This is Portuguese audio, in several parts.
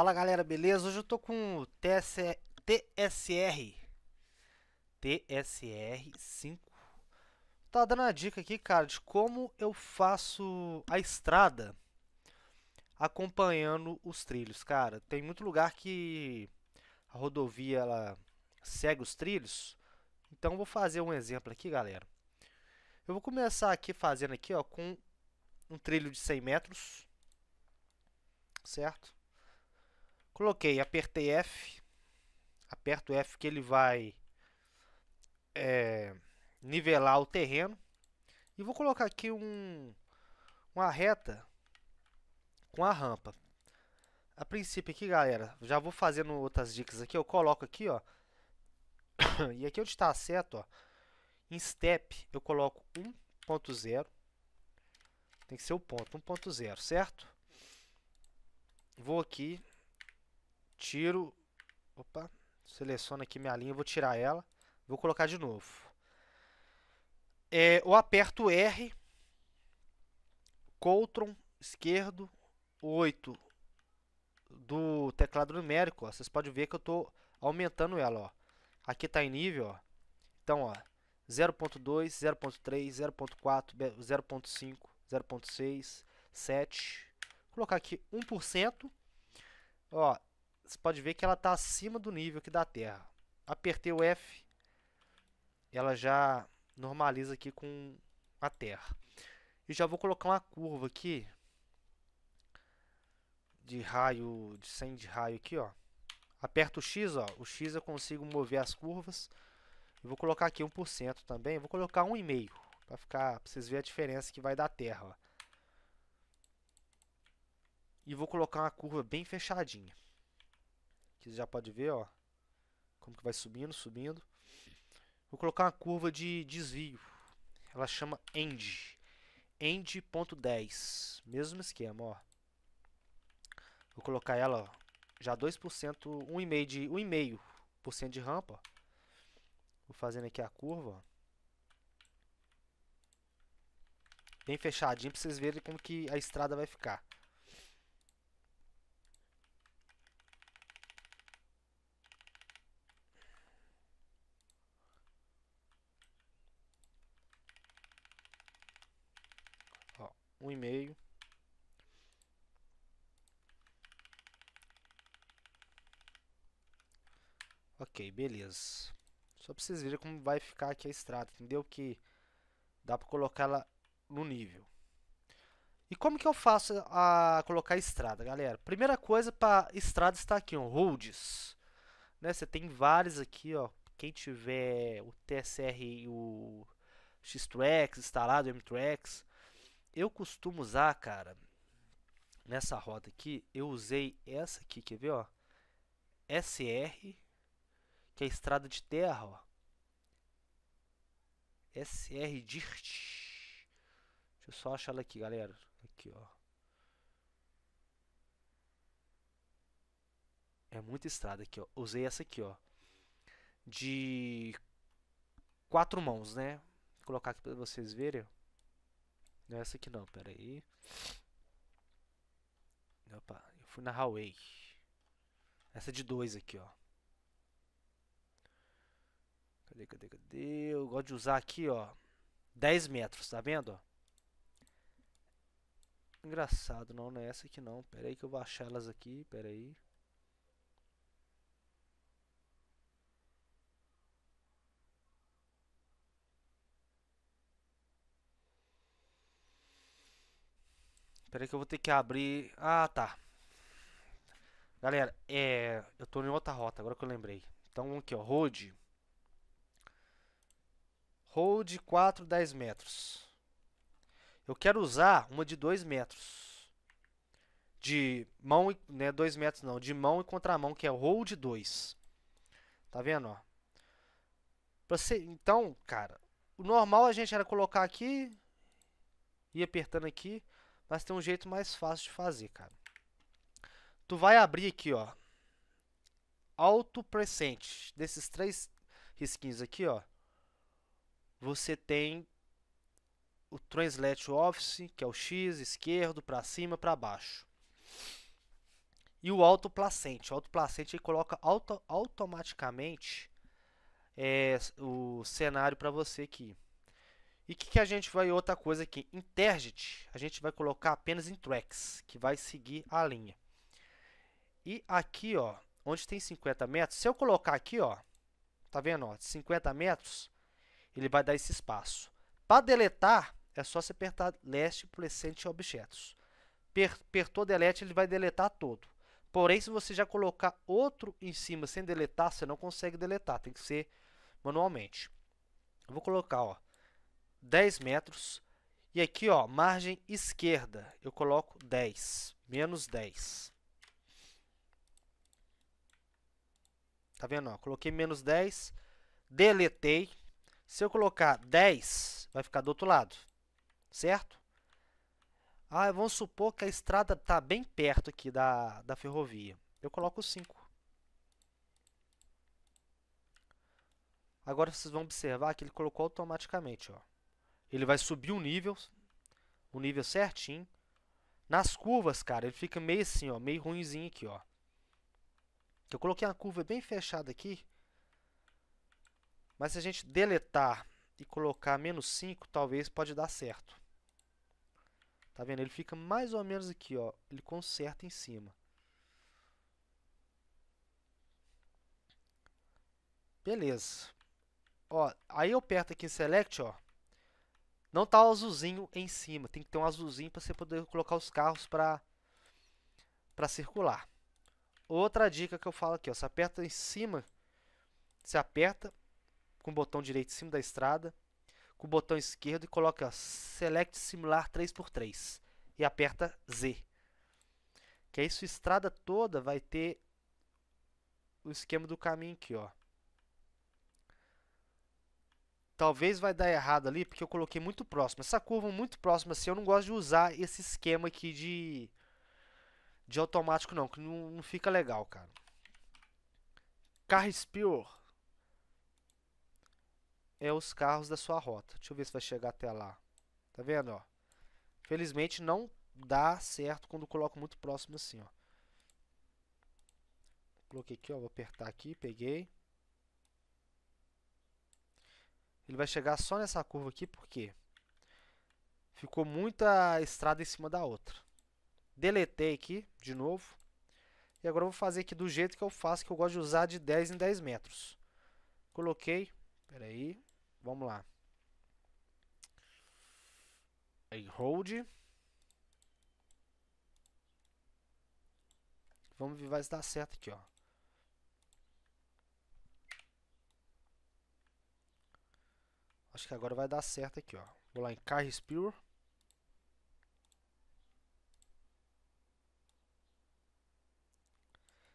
Fala galera, beleza? Hoje eu tô com o TSR, TSR, 5. Tá dando uma dica aqui, cara, de como eu faço a estrada acompanhando os trilhos, cara. Tem muito lugar que a rodovia ela segue os trilhos. Então vou fazer um exemplo aqui, galera. Eu vou começar aqui fazendo aqui, ó, com um trilho de 100 metros, certo? Coloquei, apertei F. Aperto F que ele vai é, nivelar o terreno. E vou colocar aqui um, uma reta com a rampa. A princípio aqui, galera, já vou fazendo outras dicas aqui. Eu coloco aqui, ó. E aqui onde está certo, ó. Em step, eu coloco 1.0. Tem que ser o ponto, 1.0, certo? Vou aqui, Tiro. Opa. Seleciono aqui minha linha, vou tirar ela. Vou colocar de novo. É, eu aperto R. Ctrl esquerdo 8 do teclado numérico, vocês podem ver que eu estou aumentando ela, ó. Aqui está em nível, ó. Então, ó, 0.2, 0.3, 0.4, 0.5, 0.6, 7. Vou colocar aqui 1%. Ó, você pode ver que ela está acima do nível que da Terra. Apertei o F, ela já normaliza aqui com a Terra. E já vou colocar uma curva aqui de raio, de 100 de raio aqui, ó. Aperto o X, ó. O X eu consigo mover as curvas. Eu vou colocar aqui 1% também. Eu vou colocar 1,5 para ficar, para vocês verem a diferença que vai da Terra, ó. E vou colocar uma curva bem fechadinha que já pode ver, ó, como que vai subindo, subindo. Vou colocar uma curva de desvio. Ela chama end. End.10. Mesmo esquema, ó. Vou colocar ela, ó, já 2%, 1,5% de, 1,5% de rampa. Vou fazendo aqui a curva, ó. Bem fechadinho para vocês verem como que a estrada vai ficar. um e-mail. Ok, beleza. Só pra vocês verem como vai ficar aqui a estrada, entendeu? Que dá pra colocar ela no nível. E como que eu faço a colocar a estrada, galera? Primeira coisa para estrada está aqui, ó, roads. Né? Você tem vários aqui, ó. Quem tiver o TSR e o X-Trax instalado, M-Trax, eu costumo usar, cara, nessa roda aqui, eu usei essa aqui, quer ver, ó? SR, que é estrada de terra, ó. SR Dirt. Deixa eu só achar ela aqui, galera. Aqui, ó. É muita estrada aqui, ó. Usei essa aqui, ó. De quatro mãos, né? Vou colocar aqui para vocês verem, ó. Não é essa aqui não, pera aí. Opa, eu fui na Huawei Essa de dois aqui, ó. Cadê, cadê, cadê? Eu gosto de usar aqui, ó. 10 metros, tá vendo? Ó? Engraçado, não, não é essa aqui não. Pera aí que eu vou achar elas aqui, pera aí. Espera que eu vou ter que abrir... Ah, tá. Galera, é... Eu tô em outra rota, agora que eu lembrei. Então, aqui, ó. Road. Road 4, 10 metros. Eu quero usar uma de 2 metros. De mão e... Não é 2 metros, não. De mão e contramão, que é Road 2. Tá vendo, ó? Pra ser... Então, cara... O normal a gente era colocar aqui... E apertando aqui... Mas tem um jeito mais fácil de fazer, cara. Tu vai abrir aqui, ó. Auto Presente. Desses três risquinhos aqui, ó. Você tem o Translate Office, que é o X, esquerdo, para cima, para baixo. E o placente, O placente ele coloca auto, automaticamente é, o cenário para você aqui. E o que, que, a gente vai, outra coisa aqui, Intergit, a gente vai colocar apenas em tracks, que vai seguir a linha. E aqui, ó, onde tem 50 metros, se eu colocar aqui, ó, tá vendo, ó, 50 metros, ele vai dar esse espaço. Para deletar, é só você apertar leste presente objetos. Per apertou delete, ele vai deletar todo. Porém, se você já colocar outro em cima sem deletar, você não consegue deletar, tem que ser manualmente. Eu vou colocar, ó, 10 metros. E aqui, ó, margem esquerda, eu coloco 10, menos 10. Tá vendo? Ó, coloquei menos 10, deletei. Se eu colocar 10, vai ficar do outro lado, certo? Ah, vamos supor que a estrada está bem perto aqui da, da ferrovia. Eu coloco 5. Agora vocês vão observar que ele colocou automaticamente, ó. Ele vai subir um nível, o um nível certinho. Nas curvas, cara, ele fica meio assim, ó, meio ruimzinho aqui, ó. Eu coloquei uma curva bem fechada aqui. Mas se a gente deletar e colocar menos 5, talvez pode dar certo. Tá vendo? Ele fica mais ou menos aqui, ó. Ele conserta em cima. Beleza. Ó, aí eu aperto aqui em Select, ó. Não tá o azulzinho em cima. Tem que ter um azulzinho para você poder colocar os carros para para circular. Outra dica que eu falo aqui, ó, você aperta em cima, você aperta com o botão direito em cima da estrada, com o botão esquerdo e coloca ó, Select Simular 3x3 e aperta Z. Que aí sua estrada toda vai ter o esquema do caminho aqui, ó. Talvez vai dar errado ali, porque eu coloquei muito próximo. Essa curva muito próxima, assim, eu não gosto de usar esse esquema aqui de, de automático, não. Que não, não fica legal, cara. Carro Spear é os carros da sua rota. Deixa eu ver se vai chegar até lá. Tá vendo, ó? Felizmente não dá certo quando coloco muito próximo assim, ó. Coloquei aqui, ó. Vou apertar aqui, peguei. Ele vai chegar só nessa curva aqui, porque ficou muita estrada em cima da outra. Deletei aqui, de novo. E agora eu vou fazer aqui do jeito que eu faço, que eu gosto de usar de 10 em 10 metros. Coloquei, peraí, vamos lá. Aí, hold. Vamos ver se dá certo aqui, ó. Acho que agora vai dar certo aqui, ó. Vou lá em Car Spear.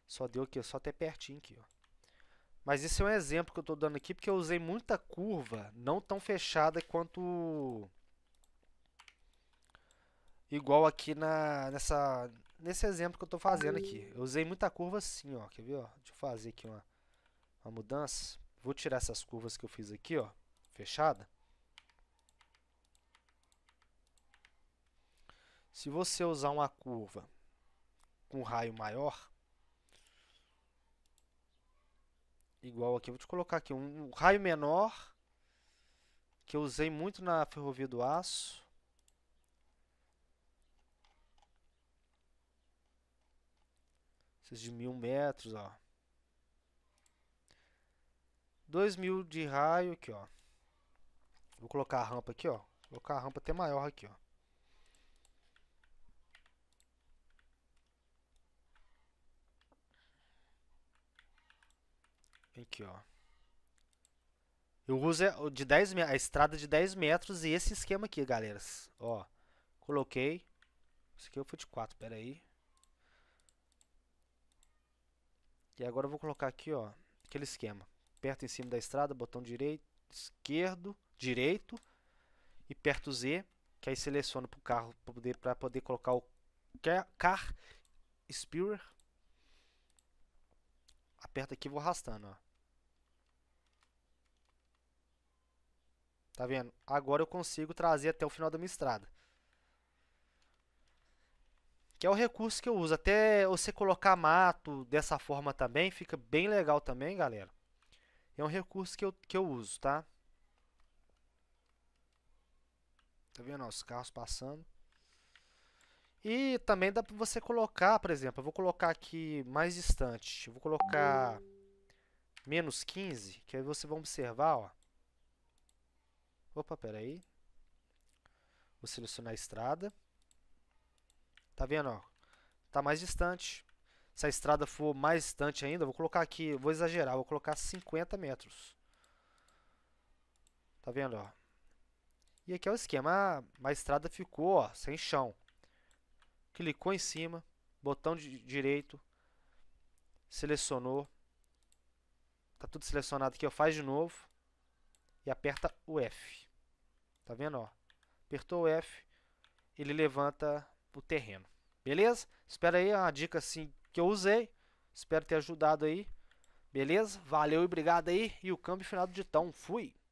Só deu aqui, só até pertinho aqui, ó. Mas esse é um exemplo que eu estou dando aqui, porque eu usei muita curva não tão fechada quanto... Igual aqui na, nessa, nesse exemplo que eu estou fazendo aqui. Eu usei muita curva assim, ó. Quer ver, ó? Deixa eu fazer aqui uma, uma mudança. Vou tirar essas curvas que eu fiz aqui, ó fechada. Se você usar uma curva com raio maior, igual aqui, vou te colocar aqui um, um raio menor, que eu usei muito na ferrovia do aço, de mil metros, ó. Dois mil de raio aqui, ó. Vou colocar a rampa aqui, ó. Vou colocar a rampa até maior aqui, ó. Aqui, ó. Eu uso é de 10 a estrada de 10 metros e esse esquema aqui, galera. Ó, coloquei. Esse aqui eu fui de 4, pera aí. E agora eu vou colocar aqui, ó, aquele esquema. Perto em cima da estrada, botão direito, esquerdo, direito e aperto Z, que aí seleciono para o carro para poder, para poder colocar o Car Spear. Aperto aqui e vou arrastando. Ó. Tá vendo? Agora eu consigo trazer até o final da minha estrada. Que é o recurso que eu uso. Até você colocar mato dessa forma também, fica bem legal também, galera. É um recurso que eu, que eu uso, tá? Tá vendo os carros passando? E também dá para você colocar, por exemplo, eu vou colocar aqui mais distante. Eu vou colocar menos 15, que aí você vai observar, ó. Opa, pera aí. Vou selecionar a estrada. Tá vendo, ó? Tá mais distante. Se a estrada for mais distante ainda, vou colocar aqui, vou exagerar, vou colocar 50 metros. Tá vendo, ó? E aqui é o esquema, ah, a estrada ficou ó, sem chão. Clicou em cima, botão de direito, selecionou. Tá tudo selecionado aqui, Eu faz de novo e aperta o F. Tá vendo, ó? Apertou o F, ele levanta o terreno. Beleza? Espera aí é uma dica assim que eu usei. Espero ter ajudado aí. Beleza? Valeu e obrigado aí. E o câmbio final do ditão. Fui!